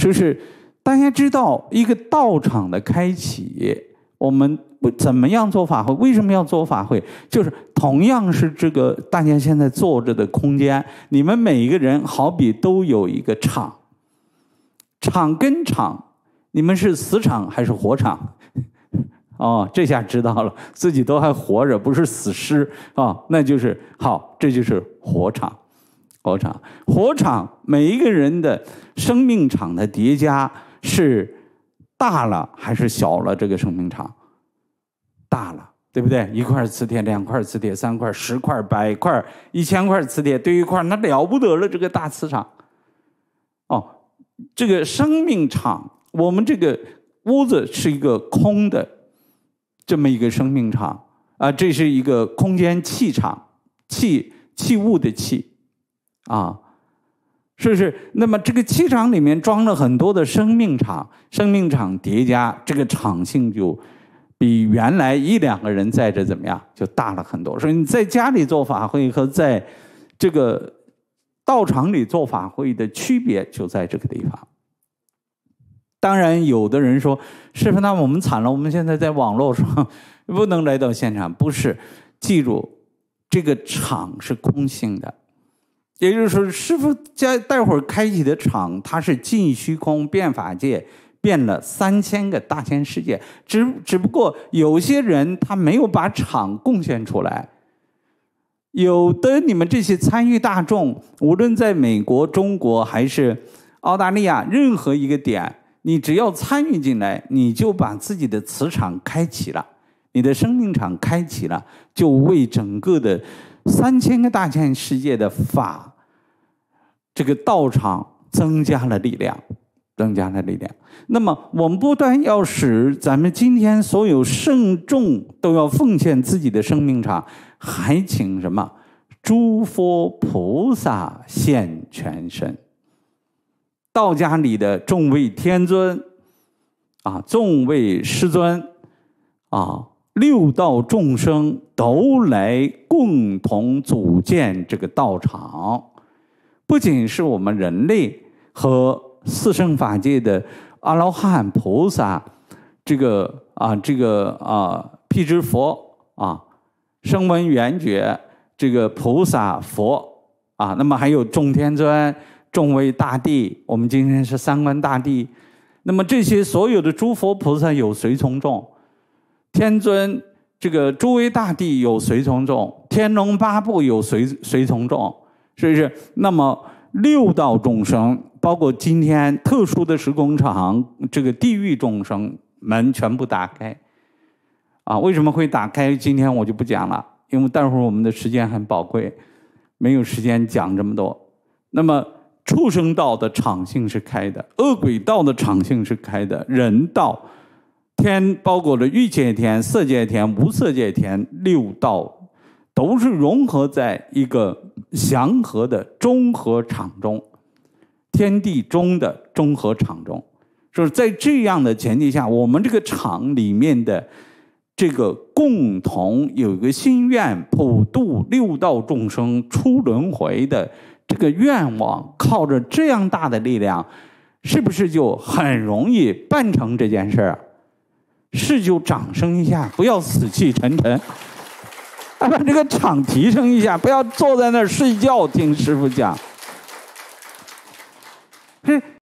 就是大家知道一个道场的开启，我们怎么样做法会？为什么要做法会？就是同样是这个大家现在坐着的空间，你们每一个人好比都有一个场，场跟场，你们是死场还是活场？哦，这下知道了，自己都还活着，不是死尸啊，那就是好，这就是活场。火场，火场每一个人的生命场的叠加是大了还是小了？这个生命场大了，对不对？一块磁铁，两块磁铁，三块十块百块一千块磁铁堆一块那了不得了，这个大磁场。哦，这个生命场，我们这个屋子是一个空的，这么一个生命场啊，这是一个空间气场，气气物的气。啊，是不是？那么这个气场里面装了很多的生命场，生命场叠加，这个场性就比原来一两个人在这怎么样就大了很多。所以你在家里做法会和在这个道场里做法会的区别就在这个地方。当然，有的人说，师傅，那我们惨了，我们现在在网络上 不能来到现场。不是，记住，这个场是空性的。也就是说，师傅在待会儿开启的场，它是进虚空变法界，变了三千个大千世界。只只不过有些人他没有把场贡献出来，有的你们这些参与大众，无论在美国、中国还是澳大利亚，任何一个点，你只要参与进来，你就把自己的磁场开启了，你的生命场开启了，就为整个的三千个大千世界的法。这个道场增加了力量，增加了力量。那么，我们不但要使咱们今天所有圣众都要奉献自己的生命场，还请什么？诸佛菩萨现全身。道家里的众位天尊啊，众位师尊啊，六道众生都来共同组建这个道场。不仅是我们人类和四圣法界的阿罗汉、菩萨，这个啊，这个啊，辟支佛啊，声闻缘觉，这个菩萨佛啊，那么还有众天尊、众位大帝，我们今天是三观大帝，那么这些所有的诸佛菩萨有随从众天尊，这个诸位大帝有随从众，天龙八部有随随从众。是不是？那么六道众生，包括今天特殊的时工厂，这个地狱众生门全部打开，啊，为什么会打开？今天我就不讲了，因为待会儿我们的时间很宝贵，没有时间讲这么多。那么畜生道的场性是开的，恶鬼道的场性是开的，人道、天包裹着欲界天、色界天、无色界天，六道都是融合在一个。祥和的中和场中，天地中的中和场中，就是在这样的前提下，我们这个场里面的这个共同有一个心愿，普度六道众生出轮回的这个愿望，靠着这样大的力量，是不是就很容易办成这件事儿？是就掌声一下，不要死气沉沉。把这个场提升一下，不要坐在那儿睡觉听师傅讲。